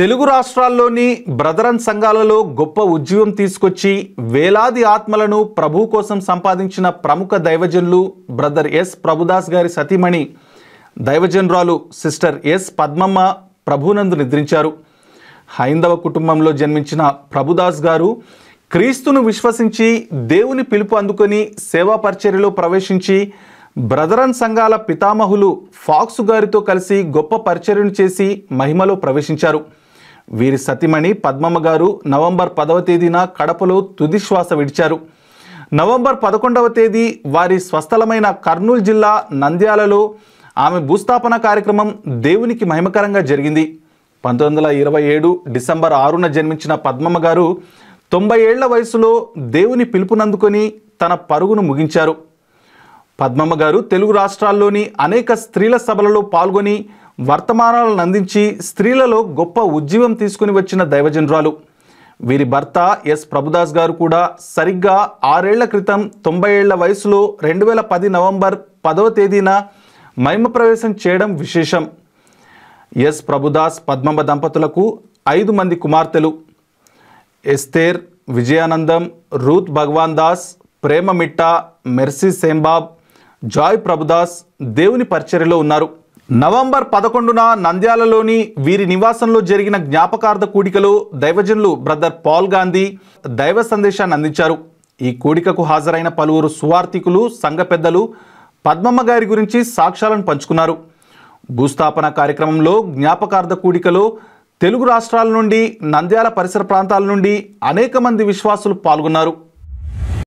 తెలుగు రాష్ట్రాల్లోని బ్రదరన్ సంఘాలలో గొప్ప ఉద్యమం తీసుకొచ్చి వేలాది ఆత్మలను ప్రభు కోసం సంపాదించిన ప్రముఖ దైవజనులు బ్రదర్ ఎస్ ప్రభుదాస్ గారి సతీమణి దైవజన్రాలు సిస్టర్ ఎస్ పద్మమ్మ ప్రభునందు నిద్రించారు హైందవ కుటుంబంలో జన్మించిన ప్రభుదాస్ గారు క్రీస్తును విశ్వసించి దేవుని పిలుపు అందుకొని సేవా పరిచర్యలో ప్రవేశించి బ్రదరన్ సంఘాల పితామహులు ఫాక్స్ గారితో కలిసి గొప్ప పరిచర్యను చేసి మహిమలో ప్రవేశించారు వీరి సతిమణి పద్మమ్మ గారు నవంబర్ పదవ తేదీన కడపలో తుదిశ్వాస విడిచారు నవంబర్ పదకొండవ తేదీ వారి స్వస్థలమైన కర్నూలు జిల్లా నంద్యాలలో ఆమె భూస్థాపన కార్యక్రమం దేవునికి మహిమకరంగా జరిగింది పంతొమ్మిది వందల ఇరవై ఏడు డిసెంబర్ ఆరున జన్మించిన పద్మమ్మ గారు తొంభై ఏళ్ల వయసులో దేవుని పిలుపునందుకొని తన పరుగును ముగించారు పద్మమ్మ గారు తెలుగు రాష్ట్రాల్లోని అనేక స్త్రీల సభలలో పాల్గొని వర్తమానాలను అందించి స్త్రీలలో గొప్ప ఉద్యమం తీసుకుని వచ్చిన దైవజనరాలు వీరి భర్త ఎస్ ప్రభుదాస్ గారు కూడా సరిగ్గా ఆరేళ్ల క్రితం తొంభై ఏళ్ల వయసులో రెండు వేల పది నవంబర్ పదవ తేదీన ప్రవేశం చేయడం విశేషం ఎస్ ప్రభుదాస్ పద్మమ్మ దంపతులకు ఐదు మంది కుమార్తెలు Esther Vijayanandam Ruth Bhagwan Das Premamitta Mercy సేంబాబ్ జాయ్ ప్రభుదాస్ దేవుని పరిచర్యలో ఉన్నారు నవంబర్ పదకొండున నంద్యాలలోని వీరి నివాసంలో జరిగిన జ్ఞాపకార్థ కూడికలో దైవజనులు బ్రదర్ పాల్ గాంధీ దైవ సందేశాన్ని అందించారు ఈ కూడికకు హాజరైన పలువురు సువార్థికులు సంఘ పెద్దలు పద్మమ్మ గారి గురించి సాక్ష్యాలను పంచుకున్నారు భూస్థాపన కార్యక్రమంలో జ్ఞాపకార్థ కూడికలో తెలుగు రాష్ట్రాల నుండి నంద్యాల పరిసర ప్రాంతాల నుండి అనేక మంది విశ్వాసులు పాల్గొన్నారు